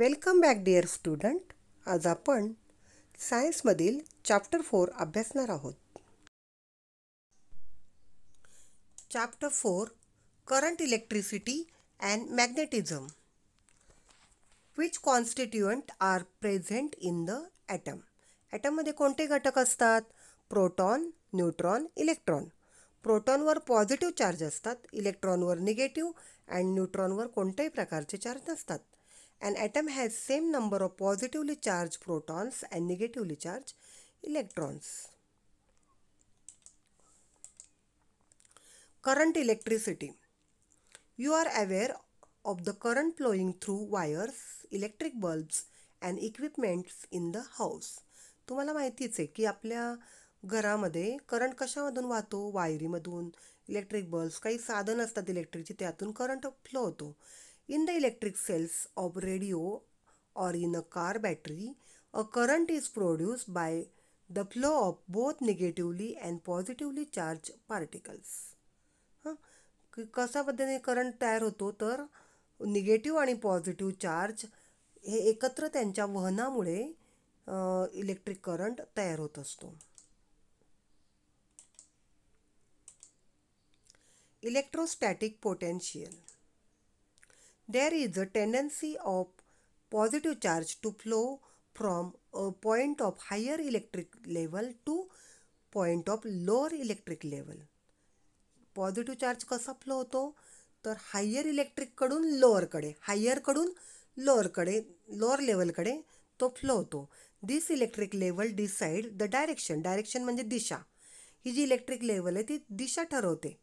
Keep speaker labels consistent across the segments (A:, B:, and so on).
A: Welcome back dear student आज आपण सायन्समधील chapter four अभ्यासणार आहोत chapter four current electricity and magnetism which constituent are present in the atom ॲटममध्ये कोणते घटक असतात प्रोटॉन न्यूट्रॉन इलेक्ट्रॉन प्रोटॉनवर पॉझिटिव्ह चार्ज असतात इलेक्ट्रॉनवर निगेटिव्ह अँड न्यूट्रॉनवर कोणत्याही प्रकारचे चार्ज नसतात An atom has same number of positively charged protons and negatively charged electrons. Current electricity. You are aware of the current flowing through wires, electric bulbs and equipments in the house. तुम्हाला माहितीच आहे की आपल्या घरामध्ये current कशामधून वाहतो वायरीमधून electric bulbs, काही साधन असतात इलेक्ट्रिकची त्यातून करंट फ्लो होतो In the electric cells of radio or in a car battery, a current is produced by the flow of both negatively and positively charged particles. कशा पद्धतीने करंट तयार होतो तर निगेटिव्ह आणि पॉझिटिव्ह चार्ज हे एकत्र त्यांच्या वहनामुळे इलेक्ट्रिक करंट तयार होत असतो electrostatic potential there is a tendency of positive charge to flow from a point of higher electric level to point of lower electric level positive charge कसा flow होतो तर higher इलेक्ट्रिककडून लोअरकडे हायरकडून लोअरकडे lower लेवलकडे तो flow होतो this electric level decide the direction direction म्हणजे दिशा ही जी electric level आहे ती दिशा ठरवते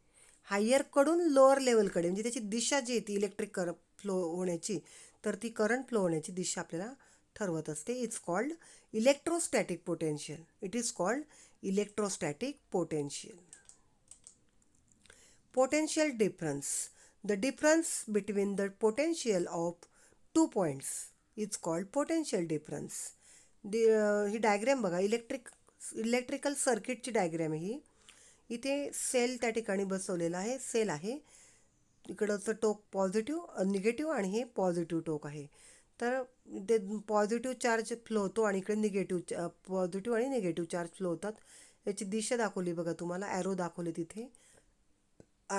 A: हायरकडून लोअर लेवलकडे म्हणजे त्याची दिशा जी ती इलेक्ट्रिक कर फ्लो होण्याची तर ती करंट फ्लो होण्याची दिशा आपल्याला ठरवत असते it's called electrostatic potential it is called electrostatic potential potential difference the difference between the potential of two points is called potential difference ही डायग्रॅम बघा इलेक्ट्रिक इलेक्ट्रिकल सर्किटची डायग्रॅम ही इथे सेल त्या ठिकाणी बसवलेला आहे सेल आहे इकडंचं टोक पॉझिटिव्ह निगेटिव्ह आणि हे पॉझिटिव्ह टोक आहे तर ते पॉझिटिव्ह चार्ज फ्लो होतो आणि इकडे निगेटिव्ह पॉझिटिव्ह आणि निगेटिव्ह चार्ज फ्लो होतात याची दिशा दाखवली बघा तुम्हाला ॲरो दाखवले तिथे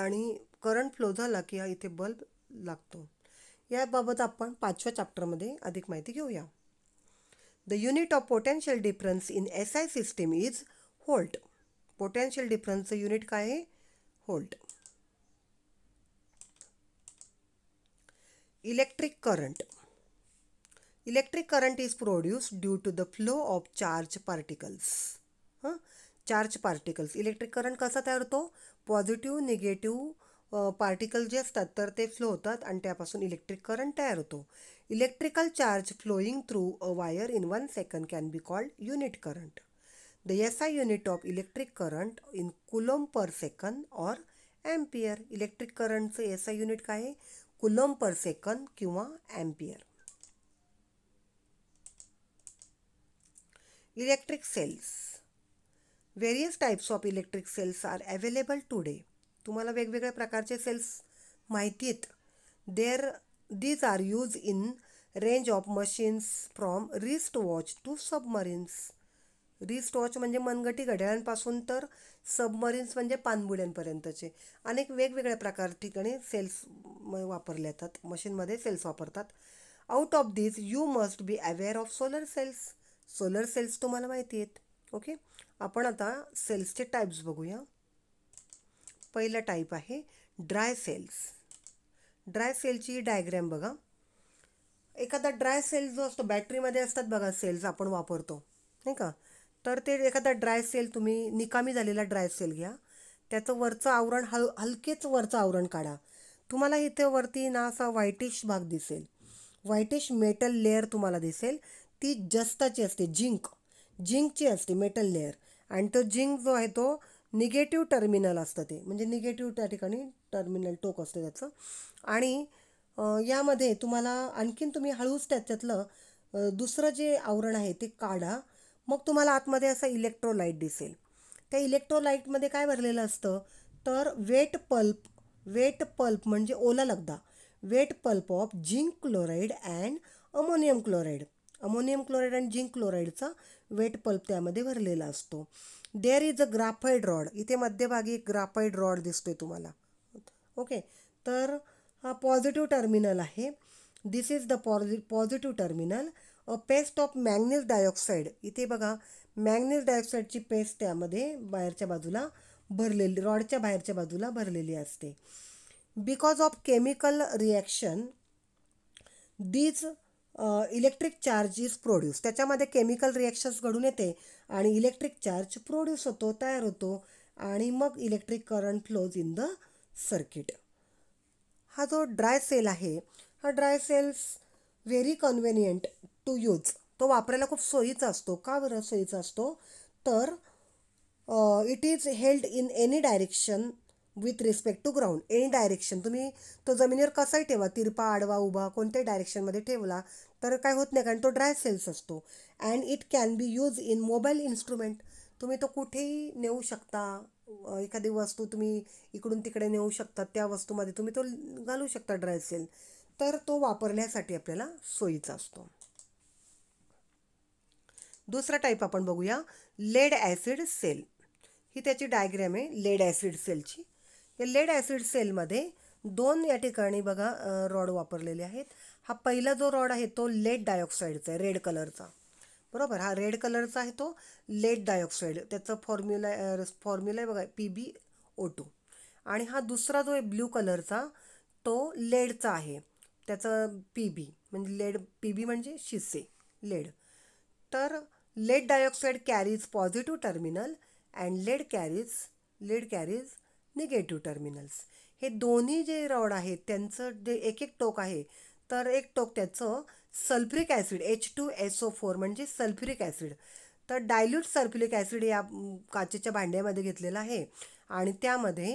A: आणि करंट फ्लो झाला की इथे बल्ब लागतो याबाबत आपण पाचव्या चॅप्टरमध्ये अधिक माहिती घेऊया the unit of potential difference in S I system is volt potential डिफरन्सचं युनिट काय आहे volt electric current electric current is produce due to the flow of charge particles हां चार्ज पार्टिकल्स इलेक्ट्रिक करंट कसा तयार होतो positive negative particle जे असतात तर ते फ्लो होतात आणि त्यापासून इलेक्ट्रिक करंट तयार होतो electrical charge flowing through a wire in one second can be called unit current the SI unit of electric current in coulomb per or और इलेक्ट्रिक इलेक्ट्रिक करंटचं एसआय युनिट काय आहे coulomb per सेकंद किंवा ampere electric cells various types of electric cells are available today तुम्हाला वेगवेगळ्या प्रकारचे cells माहिती आहेत there these are use in range of machines from wrist watch to submarines रिस्टॉच म्हणजे मनगटी घड्याळांपासून तर सबमरीन्स म्हणजे पाणबुड्यांपर्यंतचे अनेक वेगवेगळ्या प्रकार ठिकाणी सेल्स वापरले जातात मशीनमध्ये सेल्स वापरतात out of this you must be aware of solar cells solar cells तुम्हाला माहिती आहेत ओके आपण आता सेल्सचे टाईप्स बघूया पहिला टाईप आहे ड्राय सेल्स ड्राय सेलची डायग्रॅम बघा एखादा ड्राय सेल्स जो असतो बॅटरीमध्ये असतात बघा सेल्स आपण वापरतो नाही का तर ते एखादा ड्राय सेल तुम्ही निकामी झालेला ड्राय सेल घ्या त्याचं वरचं आवरण हल हलकेच वरचं आवरण काढा तुम्हाला इथे वरती ना असा व्हायटिश भाग दिसेल व्हायटिश मेटल लेअर तुम्हाला दिसेल ती जस्ताची असते जिंक जिंकची असते मेटल लेअर आणि तो जिंक जो आहे तो निगेटिव्ह टर्मिनल असतं ते म्हणजे निगेटिव्ह त्या ठिकाणी टर्मिनल टोक असतं त्याचं आणि यामध्ये तुम्हाला आणखीन तुम्ही हळूच त्याच्यातलं दुसरं जे आवरण आहे ते काढा मग तुम्हाला आतमध्ये असा इलेक्ट्रोलाईट दिसेल त्या इलेक्ट्रोलाईटमध्ये काय भरलेलं असतं तर वेट पल्प वेट पल्प म्हणजे ओला लगदा wet pulp of zinc chloride and ammonium chloride ammonium chloride and zinc क्लोराईडचा वेट पल्प त्यामध्ये भरलेला असतो there is a graphite rod इथे मध्यभागी एक ग्राफाईड रॉड दिसतोय तुम्हाला ओके तर हा पॉझिटिव्ह टर्मिनल आहे दिस इज द पॉझि positive terminal a paste of manganese dioxide इथे बघा मॅग्नेस डायऑक्साईडची पेस्ट त्यामध्ये बाहेरच्या बाजूला भरलेली रॉडच्या बाहेरच्या बाजूला भरलेली असते because of chemical reaction these electric charge is produce त्याच्यामध्ये केमिकल रिॲक्शन्स घडून येते आणि इलेक्ट्रिक चार्ज प्रोड्यूस होतो तयार होतो आणि मग electric current flows in the circuit हा जो ड्राय सेल आहे हा dry cells very convenient to use तो वापरायला खूप सोयीचा असतो का बरं सोयीचा असतो तर it is held in any direction with respect to ground any direction तुम्ही तो जमिनीवर कसाही ठेवा तिरपा आडवा उभा कोणत्याही डायरेक्शनमध्ये ठेवला तर काय होत नाही कारण तो ड्राय सेल्स असतो and it can be use in mobile instrument तुम्ही तो कुठेही नेऊ शकता एखादी वस्तू तुम्ही इकडून तिकडे नेऊ शकता त्या वस्तूमध्ये तुम्ही तो घालू शकता ड्राय सेल तर तो वापरण्यासाठी आपल्याला सोयीचा असतो दुसरा टाईप आपण बघूया लेड ॲसिड सेल ही त्याची डायग्रॅम आहे लेड ॲसिड सेलची या लेड ॲसिड सेलमध्ये दोन या ठिकाणी बघा रॉड वापरलेले आहेत हा पहिला जो रॉड आहे तो लेड डायऑक्साईडचा आहे रेड कलरचा बरोबर हा रेड कलरचा आहे तो लेड डायऑक्साईड त्याचं फॉर्म्युला फॉर्म्युला आहे बघा पी बी ओ टू आणि हा दुसरा जो आहे ब्ल्यू कलरचा तो लेडचा आहे त्याचं पी बी म्हणजे लेड पी बी म्हणजे शिसे लेड तर lead dioxide carries positive terminal and lead carries lead carries negative terminals हे दोन्ही जे रॉड आहेत त्यांचं जे एक एक टोक आहे तर एक टोक त्याचं sulphuric acid H two S O four म्हणजे सल्फ्युरिक ॲसिड तर डायल्यूट सल्फ्युरिक ॲसिड या काचेच्या भांड्यामध्ये घेतलेलं आहे आणि त्यामध्ये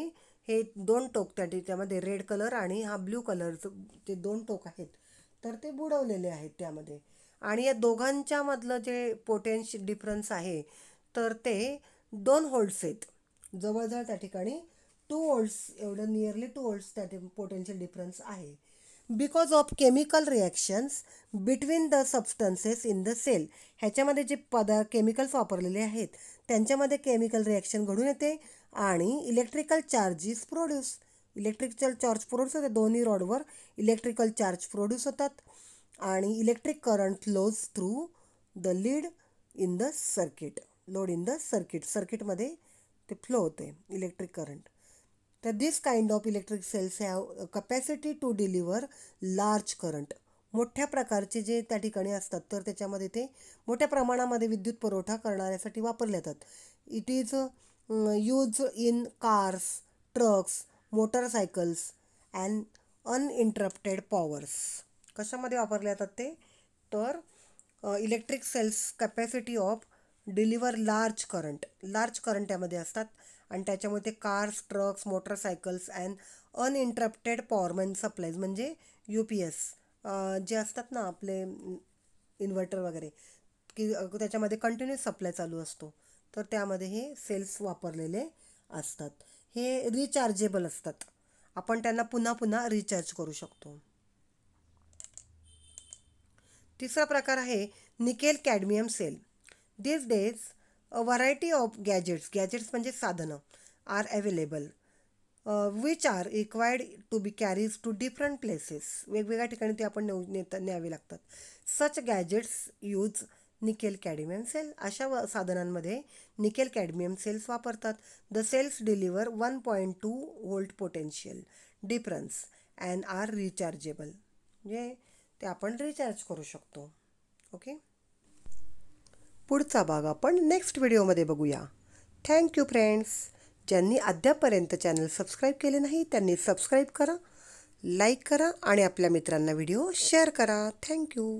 A: हे दोन टोक त्या त्यामध्ये रेड कलर आणि हा ब्ल्यू कलरचं ते दोन टोक आहेत तर ते बुडवलेले आहेत त्यामध्ये आणि या दोघांच्यामधलं जे पोटेन्शियल डिफरन्स आहे तर ते दोन होल्ड्स आहेत जवळजवळ त्या ठिकाणी टू होल्ड्स एवढं नियरली टू होल्ड्स त्या पोटेन्शियल डिफरन्स आहे because of chemical reactions between the substances in the cell ह्याच्यामध्ये जे पदा केमिकल्स वापरलेले आहेत त्यांच्यामध्ये केमिकल रिॲक्शन घडून येते आणि electrical charges produce electrical charge produce होते दोन्ही रॉडवर इलेक्ट्रिकल चार्ज प्रोड्यूस होतात आणि electric current flows through the lead in the circuit load in the circuit सर्किटमध्ये ते फ्लो होते इलेक्ट्रिक करंट तर this kind of electric cells have capacity to deliver large current मोठ्या प्रकारचे जे त्या ठिकाणी असतात तर त्याच्यामध्ये ते मोठ्या प्रमाणामध्ये विद्युत पुरवठा करणाऱ्यासाठी वापरले जातात it is use in cars trucks motorcycles and uninterrupted powers कशामध्ये वापरले जातात ते तर electric cells capacity of deliver large current large current त्यामध्ये असतात आणि त्याच्यामुळे ते cars trucks motorcycles and uninterrupted power supplies म्हणजे यू पी एस जे असतात ना आपले इन्व्हर्टर वगैरे की त्याच्यामध्ये कंटिन्युअस सप्लाय चालू असतो तर त्यामध्ये हे सेल्स वापरलेले असतात हे रिचार्जेबल असतात आपण त्यांना पुन्हा पुन्हा रिचार्ज करू शकतो तिसरा प्रकार आहे nickel cadmium cell this days a variety of gadgets gadgets म्हणजे साधनं are available which are required to be carries to different places वेगवेगळ्या ठिकाणी ते आपण नेऊ नेता न्यावे लागतात such gadgets use nickel cadmium cell अशा साधनांमध्ये निकेल कॅडमियम सेल्स वापरतात the cells deliver one point two volt potential difference and are rechargeable म्हणजे ते आपण रिचार्ज करू शकतो ओके पुढचा भाग आपण नेक्स्ट व्हिडिओमध्ये बघूया थँक्यू फ्रेंड्स ज्यांनी अद्यापर्यंत चॅनल सबस्क्राईब केले नाही त्यांनी सबस्क्राईब करा लाईक करा आणि आपल्या मित्रांना व्हिडिओ शेअर करा थँक्यू